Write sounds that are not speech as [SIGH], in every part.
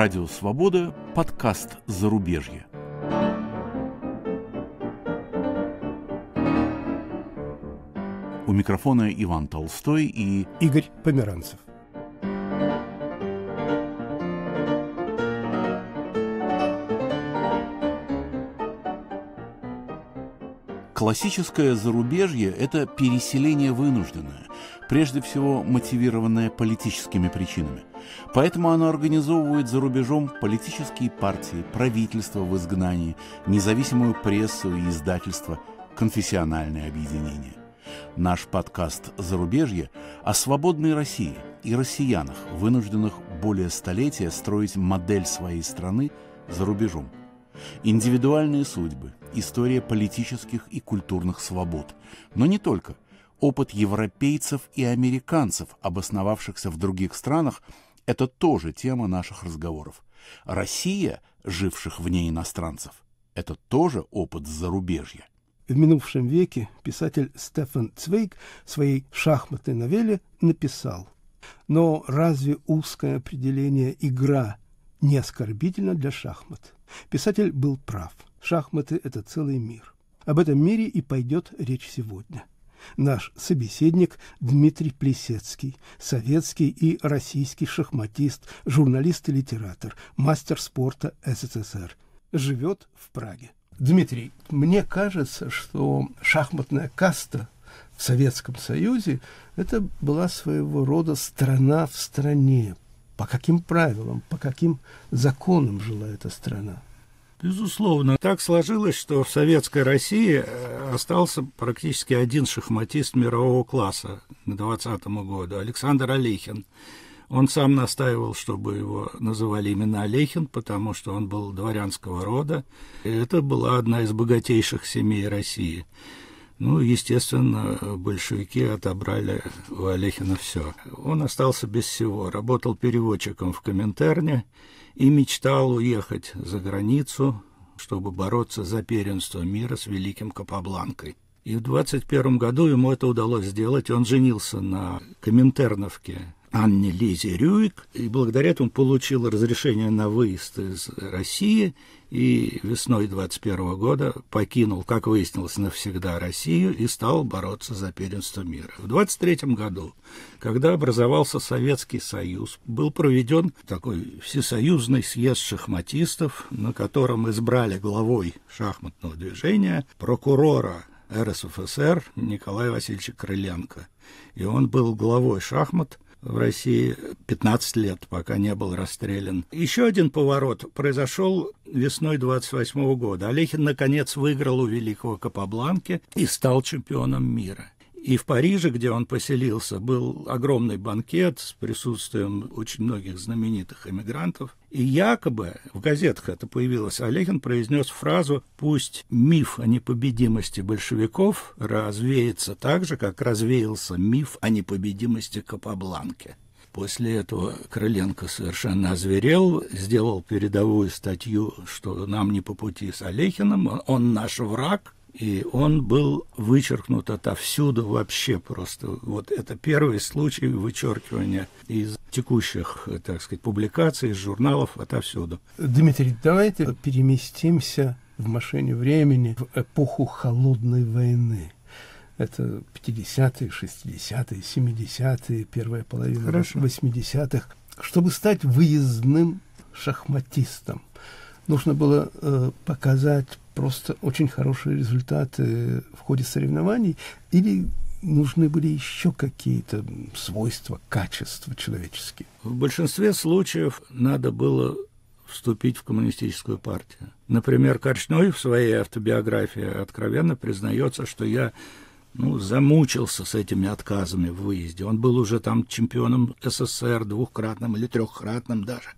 Радио Свобода, подкаст «Зарубежье». У микрофона Иван Толстой и Игорь Померанцев. Классическое зарубежье – это переселение вынужденное, прежде всего мотивированное политическими причинами. Поэтому оно организовывает за рубежом политические партии, правительства в изгнании, независимую прессу и издательство, конфессиональное объединение. Наш подкаст «Зарубежье» о свободной России и россиянах, вынужденных более столетия строить модель своей страны за рубежом. Индивидуальные судьбы, история политических и культурных свобод, но не только – Опыт европейцев и американцев, обосновавшихся в других странах, это тоже тема наших разговоров. Россия, живших вне иностранцев, это тоже опыт зарубежья. В минувшем веке писатель Стефан Цвейк в своей шахматной новелле написал «Но разве узкое определение «игра» не оскорбительно для шахмат?» Писатель был прав. Шахматы – это целый мир. Об этом мире и пойдет речь сегодня – Наш собеседник Дмитрий Плесецкий, советский и российский шахматист, журналист и литератор, мастер спорта СССР. Живет в Праге. Дмитрий, мне кажется, что шахматная каста в Советском Союзе это была своего рода страна в стране. По каким правилам, по каким законам жила эта страна? Безусловно. Так сложилось, что в советской России э, остался практически один шахматист мирового класса к 2020 году, Александр Олехин. Он сам настаивал, чтобы его называли именно Олехин, потому что он был дворянского рода. И это была одна из богатейших семей России. Ну, естественно, большевики отобрали у Олехина все. Он остался без всего. Работал переводчиком в Коминтерне и мечтал уехать за границу, чтобы бороться за первенство мира с великим Капабланкой. И в 21 году ему это удалось сделать. Он женился на Коминтерновке Анне Лизе Рюик, и благодаря этому получил разрешение на выезд из России, и весной 21 года покинул, как выяснилось, навсегда Россию и стал бороться за первенство мира. В 23 году, когда образовался Советский Союз, был проведен такой всесоюзный съезд шахматистов, на котором избрали главой шахматного движения прокурора РСФСР Николая Васильевича Крыленко. И он был главой шахмат в России 15 лет, пока не был расстрелян. Еще один поворот произошел весной 28 года. Олехин, наконец, выиграл у Великого Капабланки и стал чемпионом мира. И в Париже, где он поселился, был огромный банкет с присутствием очень многих знаменитых эмигрантов. И якобы, в газетах это появилось, Олегин произнес фразу «Пусть миф о непобедимости большевиков развеется так же, как развеялся миф о непобедимости Капабланки». После этого Крыленко совершенно озверел, сделал передовую статью, что нам не по пути с Олехиным, он, он наш враг, и он был вычеркнут отовсюду вообще просто. Вот это первый случай вычеркивания из текущих, так сказать, публикаций, из журналов отовсюду. Дмитрий, давайте переместимся в машине времени в эпоху холодной войны. Это 50-е, 60-е, 70-е, первая половина Хорошо. 80-х. Чтобы стать выездным шахматистом, нужно было э, показать просто очень хорошие результаты в ходе соревнований, или нужны были еще какие-то свойства, качества человеческие? В большинстве случаев надо было вступить в коммунистическую партию. Например, Корчной в своей автобиографии откровенно признается, что я ну, замучился с этими отказами в выезде. Он был уже там чемпионом СССР, двухкратным или трехкратным даже.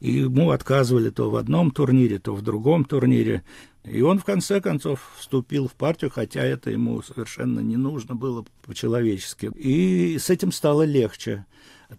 И ему отказывали то в одном турнире, то в другом турнире. И он, в конце концов, вступил в партию, хотя это ему совершенно не нужно было по-человечески. И с этим стало легче.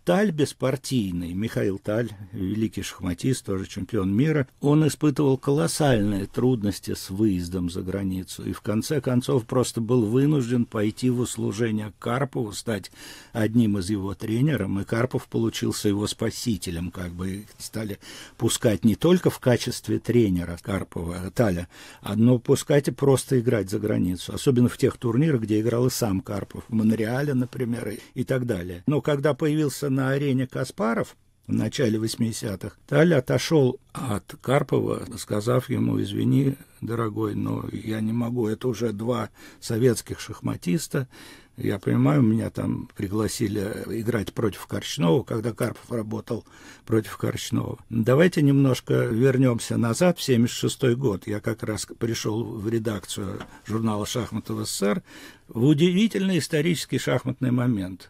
Таль беспартийный, Михаил Таль, великий шахматист, тоже чемпион мира, он испытывал колоссальные трудности с выездом за границу и в конце концов просто был вынужден пойти в услужение Карпову, стать одним из его тренером, и Карпов получился его спасителем, как бы стали пускать не только в качестве тренера Карпова, Таля, а, но пускать и просто играть за границу, особенно в тех турнирах, где играл и сам Карпов, в Монреале, например, и, и так далее. Но когда появился появился на арене Каспаров в начале 80-х, Таль отошел от Карпова, сказав ему, извини, дорогой, но я не могу, это уже два советских шахматиста, я понимаю, меня там пригласили играть против Корчнова, когда Карпов работал против Корчнова. Давайте немножко вернемся назад, в 76 год. Я как раз пришел в редакцию журнала «Шахматы в СССР» в удивительный исторический шахматный момент.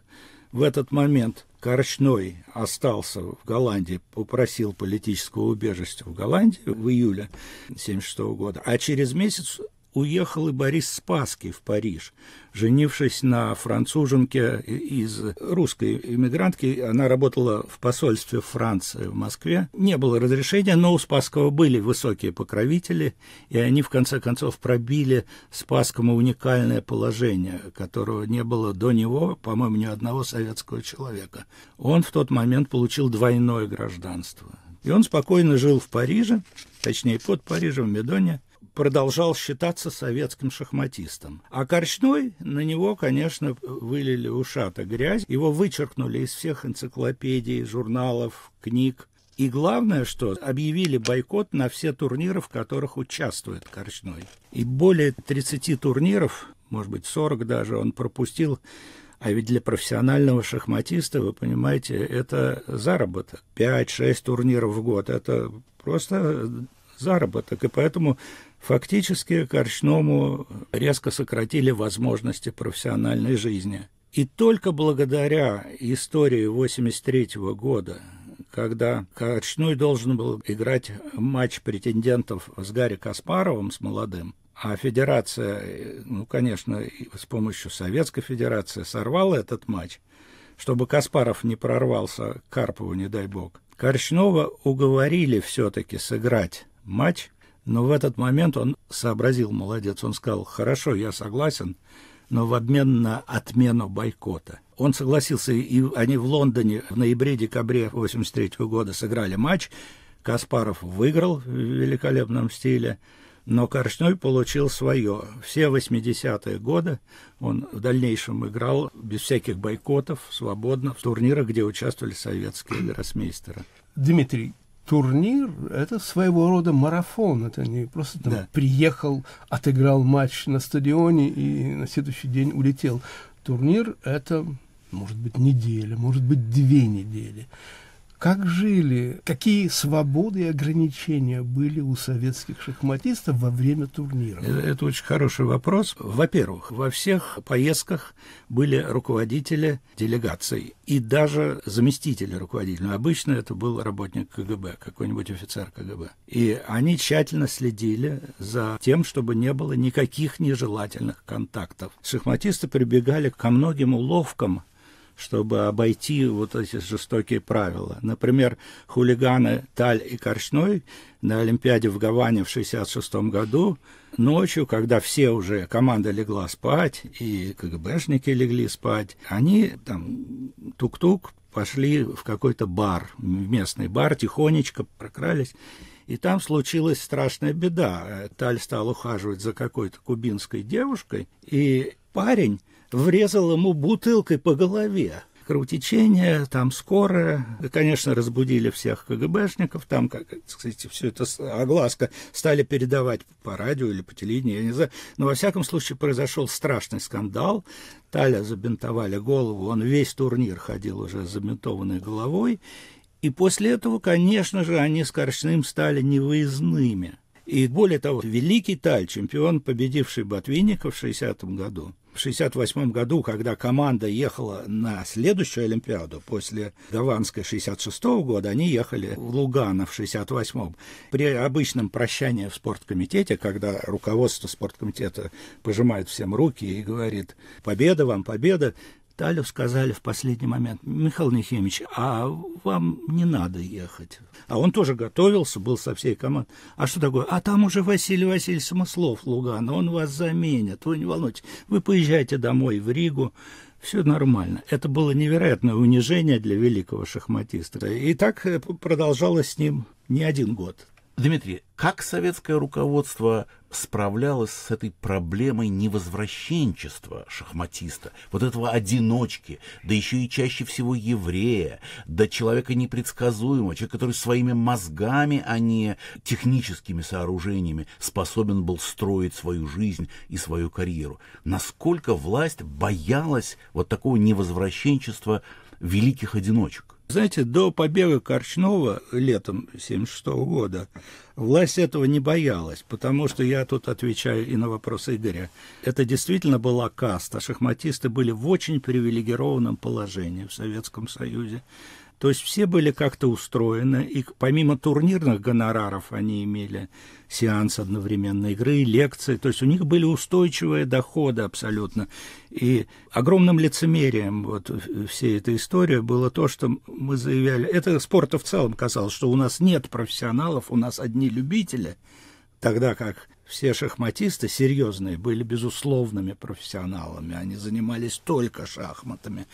В этот момент – Корчной остался в Голландии, попросил политического убежища в Голландии в июле 1976 года, а через месяц уехал и Борис Спаски в Париж, женившись на француженке из русской иммигрантки. Она работала в посольстве Франции в Москве. Не было разрешения, но у Спасского были высокие покровители, и они в конце концов пробили Спаскому уникальное положение, которого не было до него, по-моему, ни одного советского человека. Он в тот момент получил двойное гражданство. И он спокойно жил в Париже, точнее, под Парижем, в Медоне, продолжал считаться советским шахматистом. А Корчной, на него, конечно, вылили ушата грязь, его вычеркнули из всех энциклопедий, журналов, книг. И главное, что объявили бойкот на все турниры, в которых участвует Корчной. И более 30 турниров, может быть, 40 даже, он пропустил а ведь для профессионального шахматиста, вы понимаете, это заработок. 5-6 турниров в год – это просто заработок, и поэтому фактически Корчному резко сократили возможности профессиональной жизни. И только благодаря истории 83 -го года, когда Корчной должен был играть матч претендентов с Гарри Каспаровым, с молодым, а федерация, ну, конечно, с помощью Советской Федерации сорвала этот матч, чтобы Каспаров не прорвался Карпову, не дай бог. Корчного уговорили все-таки сыграть мать, но в этот момент он сообразил, молодец, он сказал, хорошо, я согласен, но в обмен на отмену бойкота. Он согласился, и они в Лондоне в ноябре-декабре 83 года сыграли матч. Каспаров выиграл в великолепном стиле, но Корчной получил свое. Все 80-е годы он в дальнейшем играл без всяких бойкотов, свободно, в турнирах, где участвовали советские гроссмейстеры. Дмитрий, турнир – это своего рода марафон. Это не просто там да. приехал, отыграл матч на стадионе и на следующий день улетел. Турнир – это, может быть, неделя, может быть, две недели как жили, какие свободы и ограничения были у советских шахматистов во время турнира? Э, это очень хороший вопрос. Во-первых, во всех поездках были руководители делегаций и даже заместители руководителя. Обычно это был работник КГБ, какой-нибудь офицер КГБ. И они тщательно следили за тем, чтобы не было никаких нежелательных контактов. Шахматисты прибегали ко многим уловкам, чтобы обойти вот эти жестокие правила. Например, хулиганы Таль и Корчной на Олимпиаде в Гаване в 1966 году ночью, когда все уже, команда легла спать, и КГБшники легли спать, они там тук-тук пошли в какой-то бар, в местный бар, тихонечко прокрались, и там случилась страшная беда. Таль стал ухаживать за какой-то кубинской девушкой, и парень врезал ему бутылкой по голове. Кровотечение, там скорая. конечно, разбудили всех КГБшников, там, как, кстати, все это огласка стали передавать по радио или по телевидению, я не знаю. Но, во всяком случае, произошел страшный скандал. Таля забинтовали голову, он весь турнир ходил уже с забинтованной головой. И после этого, конечно же, они с Корчным стали невыездными. И более того, великий Таль, чемпион, победивший Ботвинника в 60 году, в 68 году, когда команда ехала на следующую Олимпиаду, после Гаванской 66 -го года, они ехали в Лугано в 68-м. При обычном прощании в спорткомитете, когда руководство спорткомитета пожимает всем руки и говорит «Победа вам, победа!», Талю сказали в последний момент, Михаил Нехимович, а вам не надо ехать. А он тоже готовился, был со всей командой. А что такое? А там уже Василий Васильевич Смыслов, Луган, он вас заменит, вы не волнуйтесь. Вы поезжайте домой в Ригу, все нормально. Это было невероятное унижение для великого шахматиста. И так э, продолжалось с ним не один год. Дмитрий, как советское руководство справлялось с этой проблемой невозвращенчества шахматиста, вот этого одиночки, да еще и чаще всего еврея, да человека непредсказуемого, человека, который своими мозгами, а не техническими сооружениями способен был строить свою жизнь и свою карьеру. Насколько власть боялась вот такого невозвращенчества великих одиночек? Знаете, до побега Корчнова летом 1976 года власть этого не боялась, потому что я тут отвечаю и на вопрос Игоря. Это действительно была каста. Шахматисты были в очень привилегированном положении в Советском Союзе. То есть все были как-то устроены, и помимо турнирных гонораров они имели сеанс одновременной игры, лекции, то есть у них были устойчивые доходы абсолютно. И огромным лицемерием вот всей этой истории было то, что мы заявляли, это спорта в целом казалось, что у нас нет профессионалов, у нас одни любители, тогда как все шахматисты серьезные были безусловными профессионалами, они занимались только шахматами.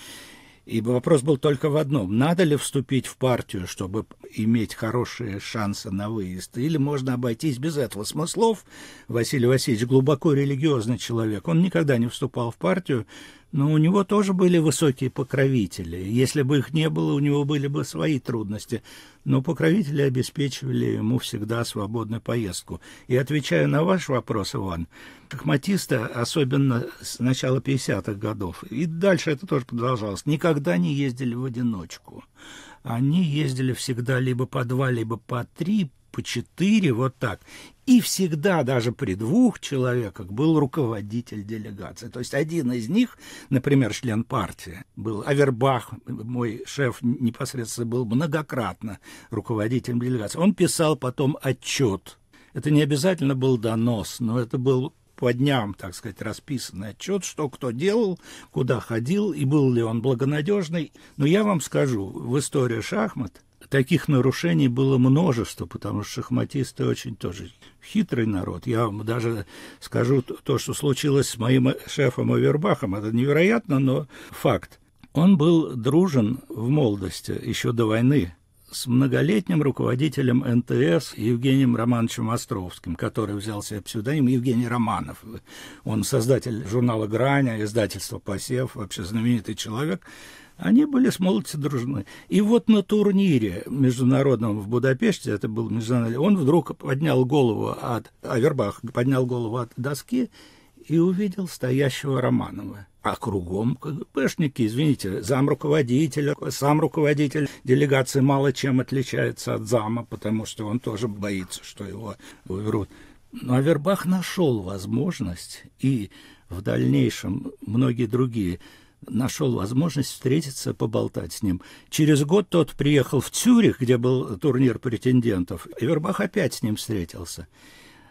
Ибо вопрос был только в одном. Надо ли вступить в партию, чтобы иметь хорошие шансы на выезд? Или можно обойтись без этого? Смыслов Василий Васильевич глубоко религиозный человек. Он никогда не вступал в партию, но у него тоже были высокие покровители. Если бы их не было, у него были бы свои трудности. Но покровители обеспечивали ему всегда свободную поездку. И отвечая на ваш вопрос, Иван, шахматисты, особенно с начала 50-х годов, и дальше это тоже продолжалось, никогда не ездили в одиночку. Они ездили всегда либо по два, либо по три по четыре, вот так. И всегда, даже при двух человеках, был руководитель делегации. То есть один из них, например, член партии, был Авербах, мой шеф непосредственно был многократно руководителем делегации. Он писал потом отчет. Это не обязательно был донос, но это был по дням, так сказать, расписанный отчет, что кто делал, куда ходил и был ли он благонадежный. Но я вам скажу, в истории шахмат – таких нарушений было множество, потому что шахматисты очень тоже хитрый народ. Я вам даже скажу то, что случилось с моим э, шефом Овербахом. Это невероятно, но факт. Он был дружен в молодости, еще до войны, с многолетним руководителем НТС Евгением Романовичем Островским, который взял себе псевдоним Евгений Романов. Он создатель журнала «Граня», издательства «Посев», вообще знаменитый человек – они были с молодцем дружны. И вот на турнире международном в Будапеште, это был международный, он вдруг поднял голову от, Авербах поднял голову от доски и увидел стоящего Романова. А кругом КГБшники, извините, зам руководителя, сам руководитель делегации мало чем отличается от зама, потому что он тоже боится, что его уберут. Но Авербах нашел возможность, и в дальнейшем многие другие нашел возможность встретиться, поболтать с ним. Через год тот приехал в Цюрих, где был турнир претендентов, и Вербах опять с ним встретился.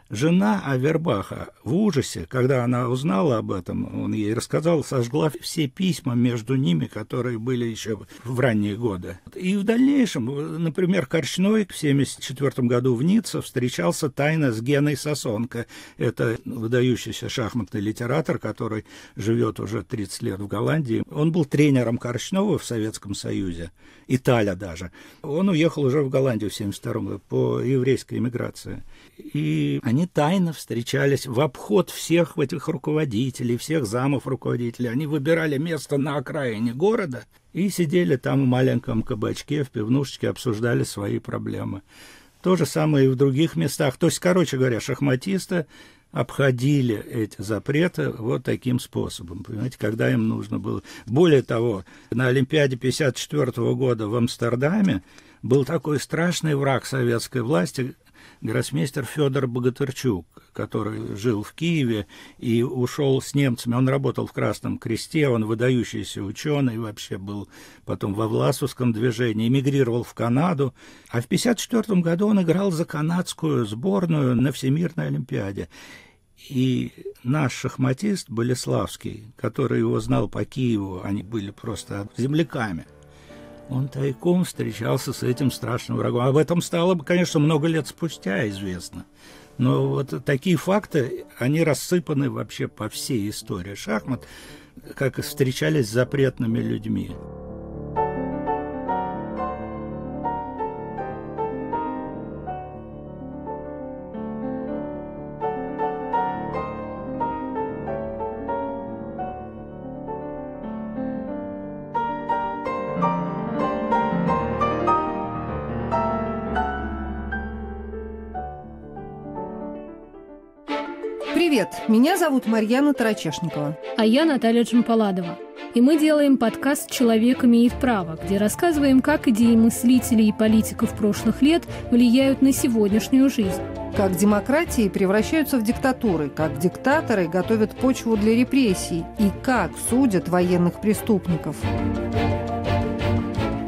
Жена Авербаха в ужасе, когда она узнала об этом, он ей рассказал, сожгла все письма между ними, которые были еще в ранние годы. И в дальнейшем, например, Корчной в 1974 году в Ницце встречался тайно с Геной Сосонко. Это выдающийся шахматный литератор, который живет уже 30 лет в Голландии. Он был тренером Корчного в Советском Союзе, Италия даже. Он уехал уже в Голландию в 1972 году по еврейской эмиграции. И они они тайно встречались в обход всех этих руководителей, всех замов руководителей. Они выбирали место на окраине города и сидели там в маленьком кабачке, в пивнушечке, обсуждали свои проблемы. То же самое и в других местах. То есть, короче говоря, шахматисты обходили эти запреты вот таким способом, понимаете, когда им нужно было. Более того, на Олимпиаде 54 года в Амстердаме был такой страшный враг советской власти, гроссмейстер Федор Богатырчук, который жил в Киеве и ушел с немцами. Он работал в Красном Кресте, он выдающийся ученый, вообще был потом во Власовском движении, эмигрировал в Канаду. А в 1954 году он играл за канадскую сборную на Всемирной Олимпиаде. И наш шахматист Болеславский, который его знал по Киеву, они были просто земляками – он тайком встречался с этим страшным врагом. Об этом стало бы, конечно, много лет спустя известно. Но вот такие факты, они рассыпаны вообще по всей истории шахмат, как встречались с запретными людьми. Привет, меня зовут Марьяна Тарачешникова. А я Наталья Джампаладова. И мы делаем подкаст «Человек имеет право», где рассказываем, как идеи мыслителей и политиков прошлых лет влияют на сегодняшнюю жизнь. Как демократии превращаются в диктатуры, как диктаторы готовят почву для репрессий и как судят военных преступников.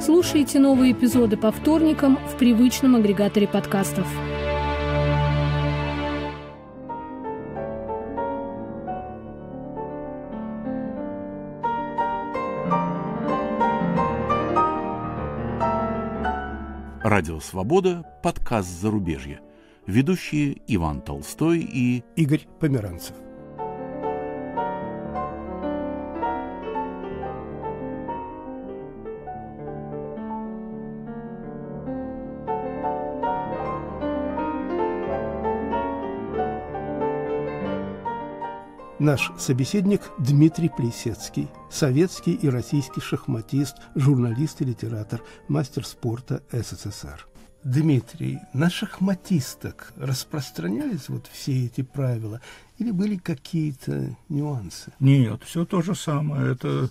Слушайте новые эпизоды по вторникам в привычном агрегаторе подкастов. Радио «Свобода», подкаст «Зарубежье». Ведущие Иван Толстой и Игорь Померанцев. Наш собеседник Дмитрий Плесецкий, советский и российский шахматист, журналист и литератор, мастер спорта СССР. Дмитрий, на шахматисток распространялись вот все эти правила или были какие-то нюансы? Нет, все то же самое. Это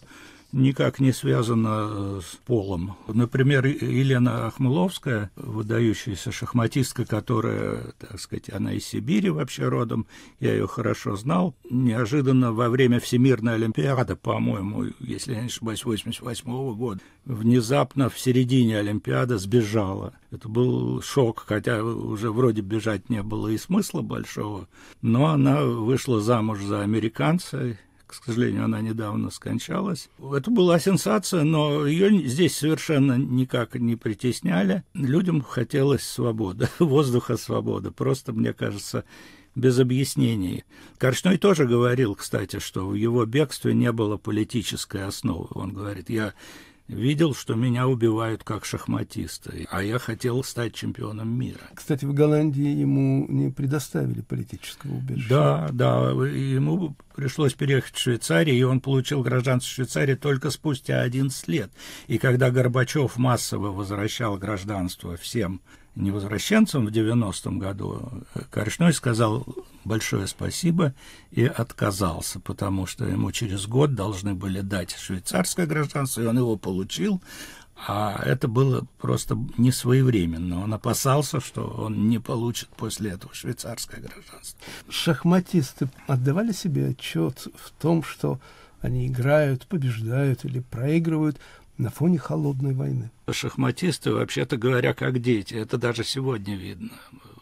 никак не связано э, с полом. Например, Елена Ахмыловская, выдающаяся шахматистка, которая, так сказать, она из Сибири вообще родом, я ее хорошо знал, неожиданно во время Всемирной Олимпиады, по-моему, если я не ошибаюсь, 88 года, внезапно в середине Олимпиады сбежала. Это был шок, хотя уже вроде бежать не было и смысла большого, но она вышла замуж за американца, к сожалению, она недавно скончалась. Это была сенсация, но ее здесь совершенно никак не притесняли. Людям хотелось свободы, [LAUGHS] воздуха свободы. Просто, мне кажется, без объяснений. Корчной тоже говорил, кстати, что в его бегстве не было политической основы. Он говорит, я видел, что меня убивают как шахматиста, а я хотел стать чемпионом мира. Кстати, в Голландии ему не предоставили политического убежища. Да, да, ему пришлось переехать в Швейцарию, и он получил гражданство Швейцарии только спустя 11 лет. И когда Горбачев массово возвращал гражданство всем невозвращенцам в 90-м году, э, Коршной сказал большое спасибо и отказался, потому что ему через год должны были дать швейцарское гражданство, и он его получил, а это было просто не своевременно. Он опасался, что он не получит после этого швейцарское гражданство. Шахматисты отдавали себе отчет в том, что они играют, побеждают или проигрывают, на фоне холодной войны. Шахматисты, вообще-то говоря, как дети. Это даже сегодня видно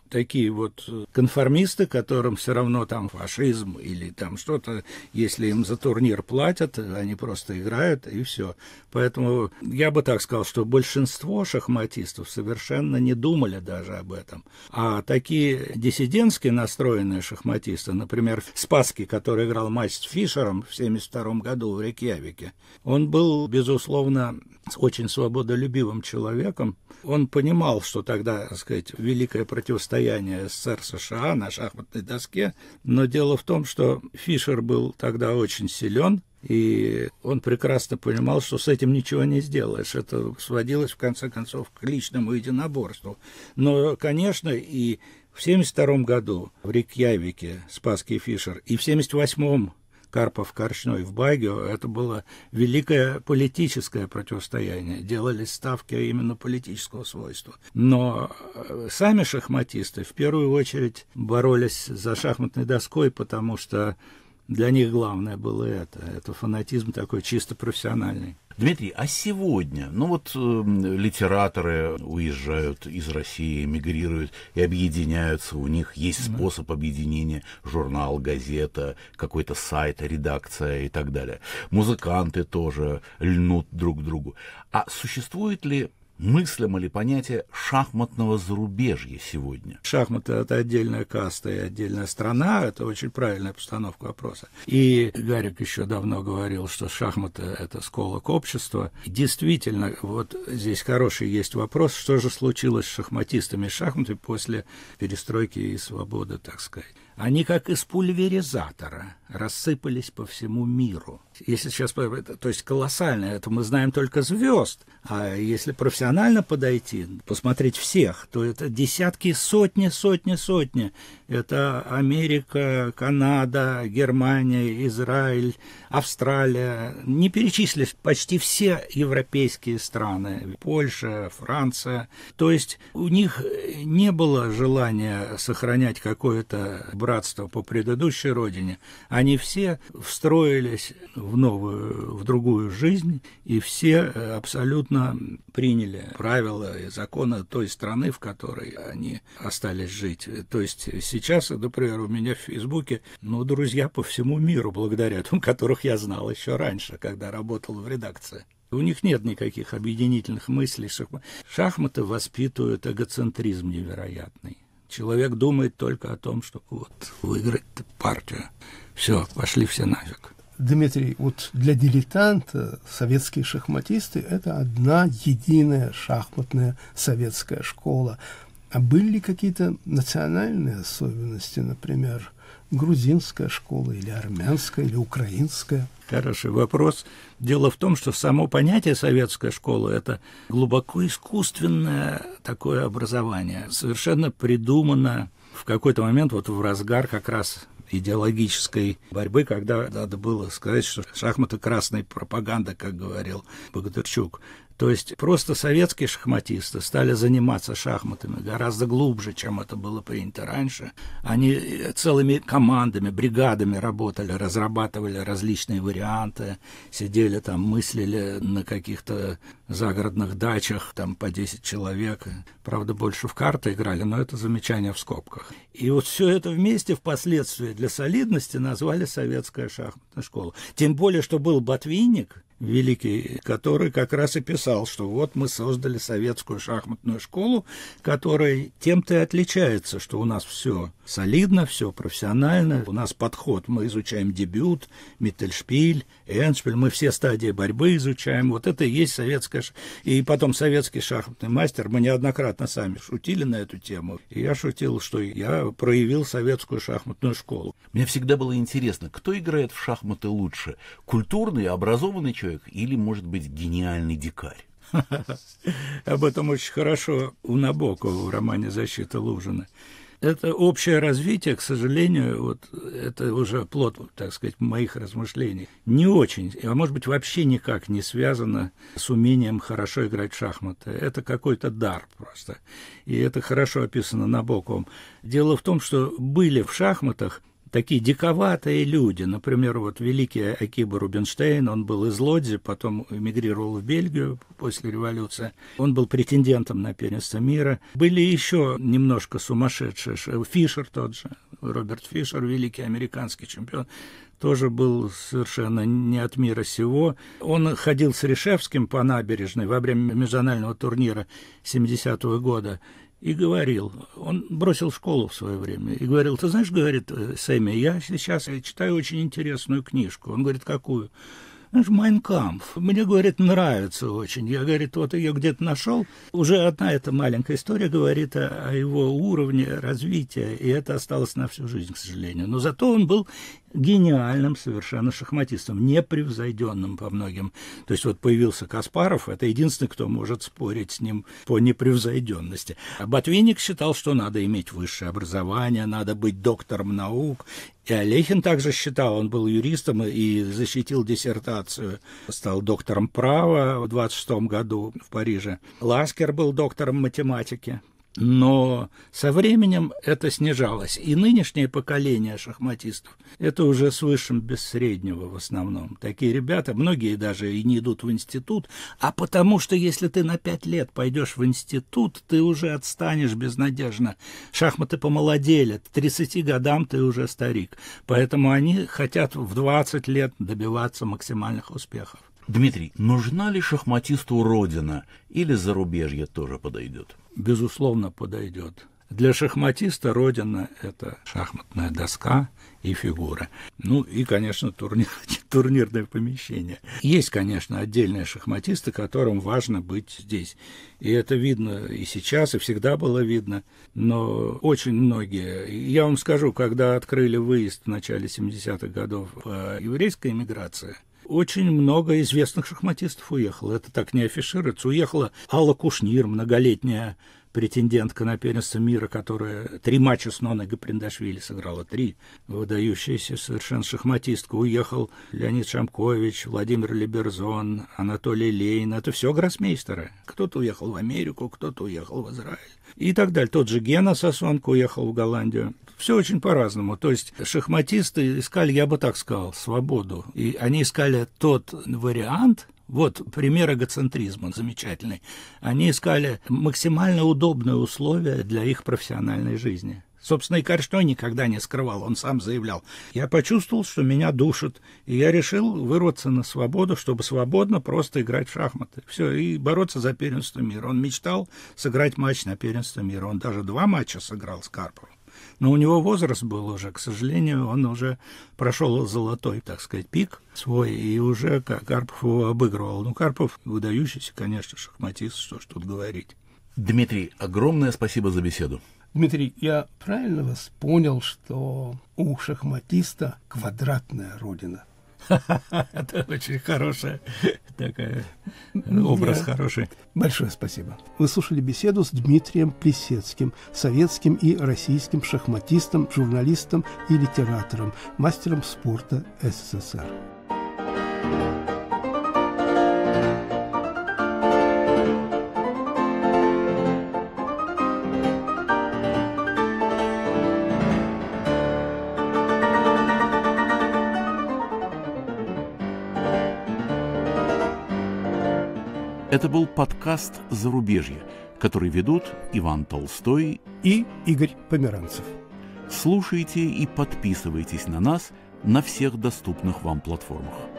такие вот э, конформисты, которым все равно там фашизм или там что-то, если им за турнир платят, они просто играют и все. Поэтому я бы так сказал, что большинство шахматистов совершенно не думали даже об этом. А такие диссидентские настроенные шахматисты, например, Спасский, который играл матч с Фишером в 1972 году в Рейкьявике, он был, безусловно, очень свободолюбивым человеком. Он понимал, что тогда, так сказать, великое противостояние противостояние СССР-США на шахматной доске, но дело в том, что Фишер был тогда очень силен, и он прекрасно понимал, что с этим ничего не сделаешь. Это сводилось, в конце концов, к личному единоборству. Но, конечно, и в 1972 году в Рикьявике Спасский Фишер, и в 1978 Карпов, Корчной в Байгио, это было великое политическое противостояние. Делались ставки именно политического свойства. Но э, сами шахматисты в первую очередь боролись за шахматной доской, потому что для них главное было это. Это фанатизм такой чисто профессиональный. Дмитрий, а сегодня, ну вот э, литераторы уезжают из России, мигрируют и объединяются, у них есть mm-hmm. способ объединения, журнал, газета, какой-то сайт, редакция и так далее. Музыканты тоже льнут друг к другу. А существует ли мыслимо ли понятие шахматного зарубежья сегодня? Шахматы – это отдельная каста и отдельная страна, это очень правильная постановка вопроса. И Гарик еще давно говорил, что шахматы – это сколок общества. Действительно, вот здесь хороший есть вопрос, что же случилось с шахматистами шахматы после перестройки и свободы, так сказать. Они как из пульверизатора рассыпались по всему миру. Если сейчас, то есть колоссально, это мы знаем только звезд, а если профессионально подойти, посмотреть всех, то это десятки, сотни, сотни, сотни. Это Америка, Канада, Германия, Израиль, Австралия. Не перечислив почти все европейские страны, Польша, Франция. То есть у них не было желания сохранять какое-то братство по предыдущей родине. Они все встроились в новую, в другую жизнь, и все э, абсолютно приняли правила и законы той страны, в которой они остались жить. То есть сейчас, например, у меня в Фейсбуке, ну, друзья по всему миру благодаря тому, которых я знал еще раньше, когда работал в редакции. У них нет никаких объединительных мыслей. Шахматы воспитывают эгоцентризм невероятный. Человек думает только о том, чтобы вот выиграть партию. Все, пошли все нафиг. Дмитрий, вот для дилетанта советские шахматисты – это одна единая шахматная советская школа. А были ли какие-то национальные особенности, например, грузинская школа или армянская или украинская? Хороший вопрос. Дело в том, что само понятие советская школа – это глубоко искусственное такое образование, совершенно придумано в какой-то момент, вот в разгар как раз идеологической борьбы, когда надо было сказать, что шахматы красной пропаганда, как говорил Богатырчук. То есть просто советские шахматисты стали заниматься шахматами гораздо глубже, чем это было принято раньше. Они э, целыми командами, бригадами работали, разрабатывали различные варианты, сидели там, мыслили на каких-то загородных дачах, там по 10 человек. Правда, больше в карты играли, но это замечание в скобках. И вот все это вместе впоследствии для солидности назвали советская шахматная школа. Тем более, что был Ботвинник, великий, который как раз и писал, что вот мы создали советскую шахматную школу, которая тем-то и отличается, что у нас все солидно, все профессионально, у нас подход, мы изучаем дебют, Миттельшпиль, Эншпиль, мы все стадии борьбы изучаем, вот это и есть советская конечно. И потом советский шахматный мастер, мы неоднократно сами шутили на эту тему. И я шутил, что я проявил советскую шахматную школу. Мне всегда было интересно, кто играет в шахматы лучше? Культурный, образованный человек или, может быть, гениальный дикарь? [LAUGHS] Об этом очень хорошо у Набокова в романе «Защита Лужина». Это общее развитие, к сожалению, вот это уже плод, так сказать, моих размышлений, не очень, а может быть вообще никак не связано с умением хорошо играть в шахматы. Это какой-то дар просто. И это хорошо описано Набоковым. Дело в том, что были в шахматах такие диковатые люди. Например, вот великий Акиба Рубинштейн, он был из Лодзи, потом эмигрировал в Бельгию после революции. Он был претендентом на первенство мира. Были еще немножко сумасшедшие. Фишер тот же, Роберт Фишер, великий американский чемпион тоже был совершенно не от мира сего. Он ходил с Решевским по набережной во время межзонального турнира 70-го года и говорил, он бросил школу в свое время, и говорил, ты знаешь, говорит э, Сэмми, я сейчас читаю очень интересную книжку. Он говорит, какую? Знаешь, Майнкамф. Мне, говорит, нравится очень. Я, говорит, вот ее где-то нашел. Уже одна эта маленькая история говорит о, о его уровне развития, и это осталось на всю жизнь, к сожалению. Но зато он был гениальным совершенно шахматистом, непревзойденным по многим. То есть вот появился Каспаров, это единственный, кто может спорить с ним по непревзойденности. А Ботвинник считал, что надо иметь высшее образование, надо быть доктором наук. И Олехин также считал, он был юристом и защитил диссертацию, стал доктором права в 26 году в Париже. Ласкер был доктором математики но со временем это снижалось. И нынешнее поколение шахматистов – это уже с высшим без среднего в основном. Такие ребята, многие даже и не идут в институт, а потому что если ты на пять лет пойдешь в институт, ты уже отстанешь безнадежно. Шахматы помолодели, к 30 годам ты уже старик. Поэтому они хотят в 20 лет добиваться максимальных успехов. Дмитрий, нужна ли шахматисту родина или зарубежье тоже подойдет? Безусловно, подойдет. Для шахматиста родина – это шахматная доска и фигура. Ну и, конечно, турнир, [LAUGHS] турнирное помещение. Есть, конечно, отдельные шахматисты, которым важно быть здесь. И это видно и сейчас, и всегда было видно. Но очень многие... Я вам скажу, когда открыли выезд в начале 70-х годов еврейская эмиграция – очень много известных шахматистов уехало. Это так не афишируется. Уехала Алла Кушнир, многолетняя претендентка на первенство мира, которая три матча с Ноной Гаприндашвили сыграла, три, выдающиеся совершенно шахматистка. Уехал Леонид Шамкович, Владимир Либерзон, Анатолий Лейн. Это все гроссмейстеры. Кто-то уехал в Америку, кто-то уехал в Израиль. И так далее. Тот же Гена Сосонко уехал в Голландию все очень по-разному. То есть шахматисты искали, я бы так сказал, свободу. И они искали тот вариант, вот пример эгоцентризма замечательный. Они искали максимально удобные условия для их профессиональной жизни. Собственно, и Корчной никогда не скрывал, он сам заявлял. Я почувствовал, что меня душит, и я решил вырваться на свободу, чтобы свободно просто играть в шахматы. Все, и бороться за первенство мира. Он мечтал сыграть матч на первенство мира. Он даже два матча сыграл с Карповым. Но у него возраст был уже, к сожалению, он уже прошел золотой, так сказать, пик свой, и уже как Карпов его обыгрывал. Ну, Карпов выдающийся, конечно, шахматист, что ж тут говорить. Дмитрий, огромное спасибо за беседу. Дмитрий, я правильно вас понял, что у шахматиста квадратная родина – [LAUGHS] Это очень хорошая такая образ хороший. Большое спасибо. Вы слушали беседу с Дмитрием Плесецким, советским и российским шахматистом, журналистом и литератором, мастером спорта СССР. Это был подкаст «Зарубежье», который ведут Иван Толстой и Игорь Померанцев. Слушайте и подписывайтесь на нас на всех доступных вам платформах.